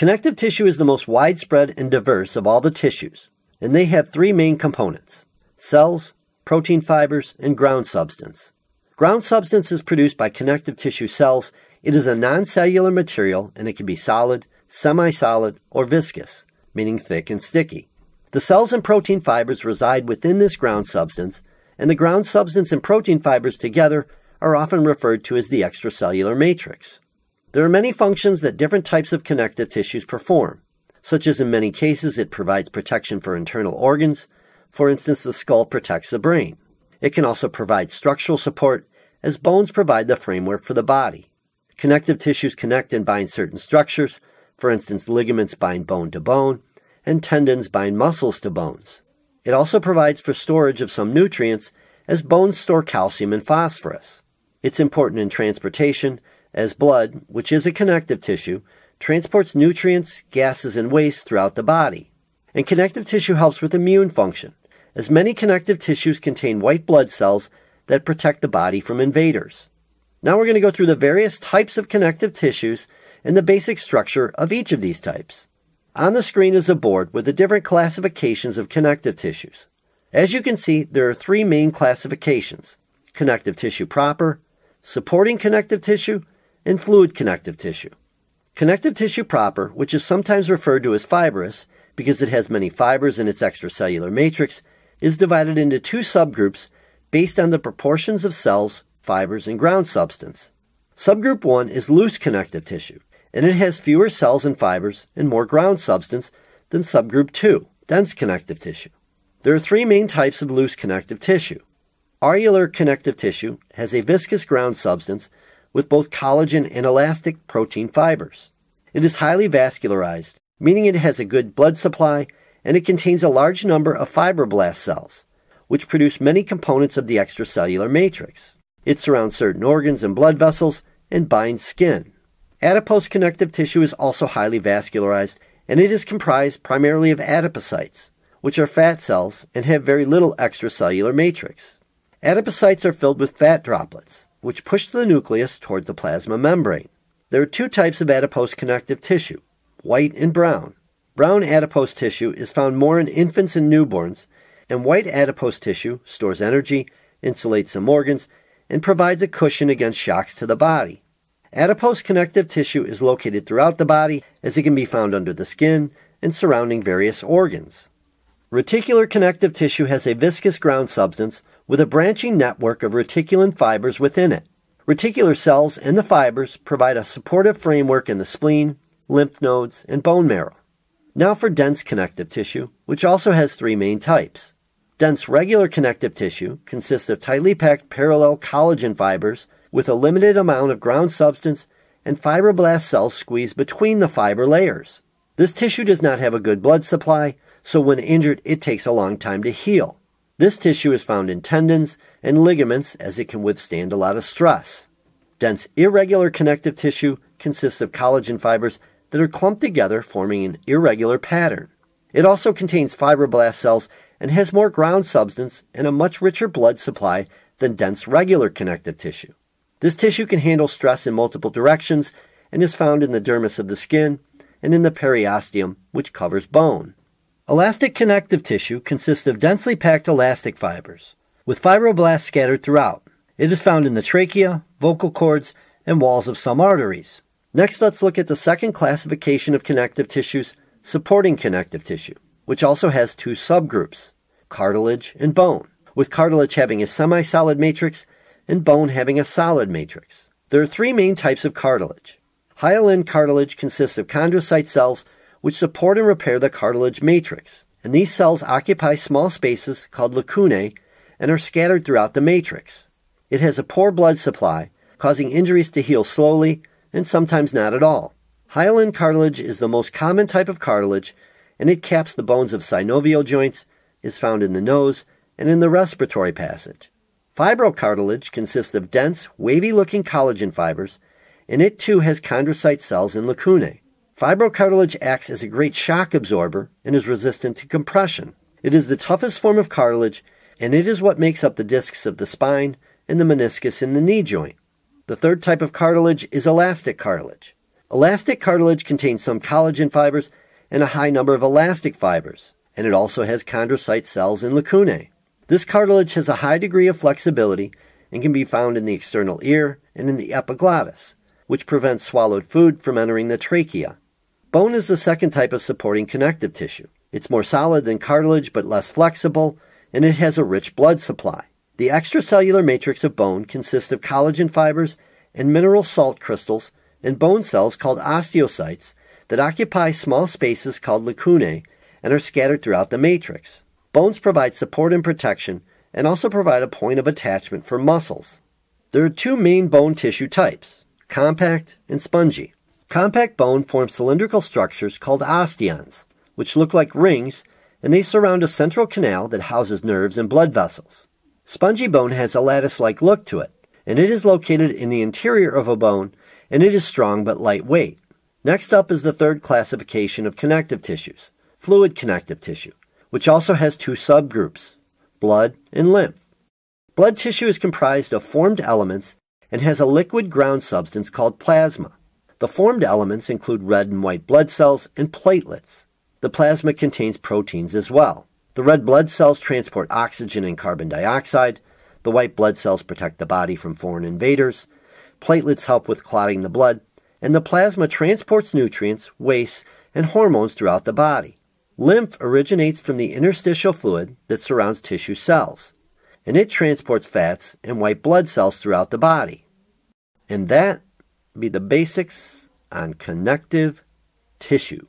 Connective tissue is the most widespread and diverse of all the tissues, and they have three main components cells, protein fibers, and ground substance. Ground substance is produced by connective tissue cells. It is a non-cellular material and it can be solid, semi solid, or viscous, meaning thick and sticky. The cells and protein fibers reside within this ground substance, and the ground substance and protein fibers together are often referred to as the extracellular matrix. There are many functions that different types of connective tissues perform, such as in many cases it provides protection for internal organs. For instance, the skull protects the brain. It can also provide structural support, as bones provide the framework for the body. Connective tissues connect and bind certain structures. For instance, ligaments bind bone to bone, and tendons bind muscles to bones. It also provides for storage of some nutrients, as bones store calcium and phosphorus. It's important in transportation, as blood, which is a connective tissue, transports nutrients, gases, and waste throughout the body. And connective tissue helps with immune function, as many connective tissues contain white blood cells that protect the body from invaders. Now we're going to go through the various types of connective tissues and the basic structure of each of these types. On the screen is a board with the different classifications of connective tissues. As you can see, there are three main classifications connective tissue proper, supporting connective tissue, and fluid connective tissue. Connective tissue proper, which is sometimes referred to as fibrous because it has many fibers in its extracellular matrix, is divided into two subgroups based on the proportions of cells, fibers, and ground substance. Subgroup 1 is loose connective tissue, and it has fewer cells and fibers and more ground substance than subgroup 2, dense connective tissue. There are three main types of loose connective tissue. Areolar connective tissue has a viscous ground substance with both collagen and elastic protein fibers. It is highly vascularized, meaning it has a good blood supply, and it contains a large number of fibroblast cells, which produce many components of the extracellular matrix. It surrounds certain organs and blood vessels and binds skin. Adipose connective tissue is also highly vascularized, and it is comprised primarily of adipocytes, which are fat cells and have very little extracellular matrix. Adipocytes are filled with fat droplets, which push the nucleus toward the plasma membrane. There are two types of adipose connective tissue, white and brown. Brown adipose tissue is found more in infants and newborns, and white adipose tissue stores energy, insulates some organs, and provides a cushion against shocks to the body. Adipose connective tissue is located throughout the body as it can be found under the skin and surrounding various organs. Reticular connective tissue has a viscous ground substance with a branching network of reticulin fibers within it. Reticular cells and the fibers provide a supportive framework in the spleen, lymph nodes, and bone marrow. Now for dense connective tissue, which also has three main types. Dense regular connective tissue consists of tightly packed parallel collagen fibers with a limited amount of ground substance and fibroblast cells squeezed between the fiber layers. This tissue does not have a good blood supply, so when injured, it takes a long time to heal. This tissue is found in tendons and ligaments as it can withstand a lot of stress. Dense irregular connective tissue consists of collagen fibers that are clumped together forming an irregular pattern. It also contains fibroblast cells and has more ground substance and a much richer blood supply than dense regular connective tissue. This tissue can handle stress in multiple directions and is found in the dermis of the skin and in the periosteum, which covers bone. Elastic connective tissue consists of densely packed elastic fibers, with fibroblasts scattered throughout. It is found in the trachea, vocal cords, and walls of some arteries. Next, let's look at the second classification of connective tissues, supporting connective tissue, which also has two subgroups cartilage and bone, with cartilage having a semi solid matrix and bone having a solid matrix. There are three main types of cartilage. Hyaline cartilage consists of chondrocyte cells which support and repair the cartilage matrix. And these cells occupy small spaces called lacunae and are scattered throughout the matrix. It has a poor blood supply, causing injuries to heal slowly and sometimes not at all. Hyaline cartilage is the most common type of cartilage, and it caps the bones of synovial joints, is found in the nose, and in the respiratory passage. Fibrocartilage consists of dense, wavy looking collagen fibers, and it too has chondrocyte cells in lacunae. Fibrocartilage acts as a great shock absorber and is resistant to compression. It is the toughest form of cartilage, and it is what makes up the discs of the spine and the meniscus in the knee joint. The third type of cartilage is elastic cartilage. Elastic cartilage contains some collagen fibers and a high number of elastic fibers, and it also has chondrocyte cells and lacunae. This cartilage has a high degree of flexibility and can be found in the external ear and in the epiglottis, which prevents swallowed food from entering the trachea. Bone is the second type of supporting connective tissue. It's more solid than cartilage but less flexible, and it has a rich blood supply. The extracellular matrix of bone consists of collagen fibers and mineral salt crystals and bone cells called osteocytes that occupy small spaces called lacunae and are scattered throughout the matrix. Bones provide support and protection and also provide a point of attachment for muscles. There are two main bone tissue types compact and spongy. Compact bone forms cylindrical structures called osteons, which look like rings, and they surround a central canal that houses nerves and blood vessels. Spongy bone has a lattice like look to it, and it is located in the interior of a bone, and it is strong but lightweight. Next up is the third classification of connective tissues, fluid connective tissue, which also has two subgroups, blood and lymph. Blood tissue is comprised of formed elements and has a liquid ground substance called plasma. The formed elements include red and white blood cells and platelets. The plasma contains proteins as well. The red blood cells transport oxygen and carbon dioxide. The white blood cells protect the body from foreign invaders. Platelets help with clotting the blood. And the plasma transports nutrients, wastes, and hormones throughout the body. Lymph originates from the interstitial fluid that surrounds tissue cells, and it transports fats and white blood cells throughout the body. And that be the basics on connective tissue.